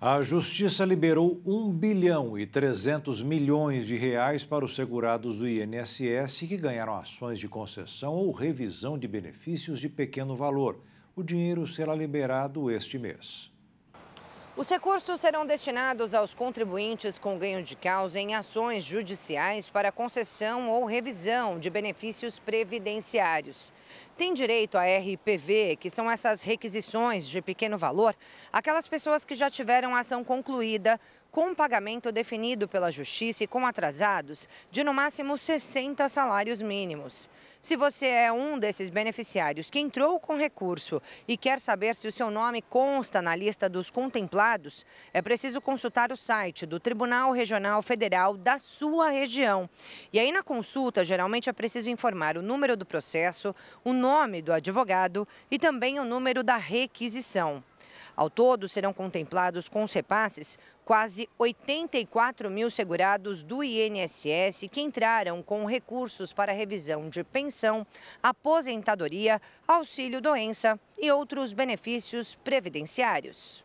A Justiça liberou 1 bilhão e 300 milhões de reais para os segurados do INSS que ganharam ações de concessão ou revisão de benefícios de pequeno valor. O dinheiro será liberado este mês. Os recursos serão destinados aos contribuintes com ganho de causa em ações judiciais para concessão ou revisão de benefícios previdenciários tem direito à RPV, que são essas requisições de pequeno valor, aquelas pessoas que já tiveram a ação concluída com pagamento definido pela Justiça e com atrasados de no máximo 60 salários mínimos. Se você é um desses beneficiários que entrou com recurso e quer saber se o seu nome consta na lista dos contemplados, é preciso consultar o site do Tribunal Regional Federal da sua região. E aí, na consulta, geralmente é preciso informar o número do processo, o nome nome do advogado e também o número da requisição. Ao todo, serão contemplados com os repasses quase 84 mil segurados do INSS que entraram com recursos para revisão de pensão, aposentadoria, auxílio-doença e outros benefícios previdenciários.